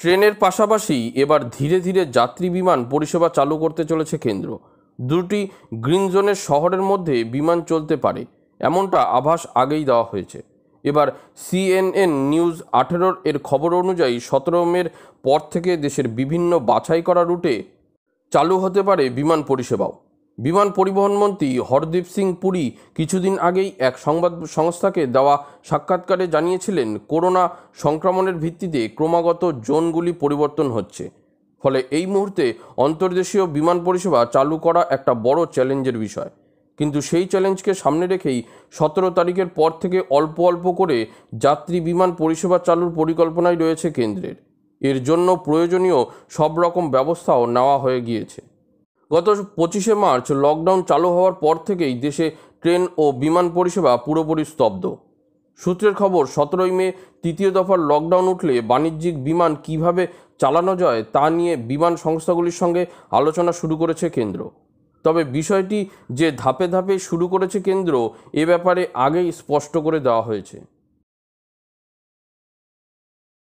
ট্রেনের পাশাপাশি এবার ধীরে ধীরে যাত্রী বিমান পরিষেবা চালু করতে চলেছে কেন্দ্র দুটি গ্রিন জোনের শহরের মধ্যে বিমান চলতে পারে এমনটা আভাস আগেই দেওয়া হয়েছে এবার সিএনএন নিউজ আঠেরোর এর খবর অনুযায়ী সতেরো মের পর থেকে দেশের বিভিন্ন বাছাই করা রুটে চালু হতে পারে বিমান পরিষেবাও বিমান পরিবহন মন্ত্রী হরদীপ সিং পুরী কিছুদিন আগেই এক সংবাদ সংস্থাকে দেওয়া সাক্ষাৎকারে জানিয়েছিলেন করোনা সংক্রমণের ভিত্তিতে ক্রমাগত জোনগুলি পরিবর্তন হচ্ছে ফলে এই মুহূর্তে অন্তর্দেশীয় বিমান পরিষেবা চালু করা একটা বড় চ্যালেঞ্জের বিষয় কিন্তু সেই চ্যালেঞ্জকে সামনে রেখেই সতেরো তারিখের পর থেকে অল্প অল্প করে যাত্রী বিমান পরিষেবা চালুর পরিকল্পনাই রয়েছে কেন্দ্রের এর জন্য প্রয়োজনীয় সব রকম ব্যবস্থাও নেওয়া হয়ে গিয়েছে গত পঁচিশে মার্চ লকডাউন চালু হওয়ার পর থেকেই দেশে ট্রেন ও বিমান পরিষেবা পুরোপুরি স্তব্ধ সূত্রের খবর সতেরোই মে তৃতীয় দফার লকডাউন উঠলে বাণিজ্যিক বিমান কিভাবে চালানো যায় তা নিয়ে বিমান সংস্থাগুলির সঙ্গে আলোচনা শুরু করেছে কেন্দ্র তবে বিষয়টি যে ধাপে ধাপে শুরু করেছে কেন্দ্র এ ব্যাপারে আগেই স্পষ্ট করে দেওয়া হয়েছে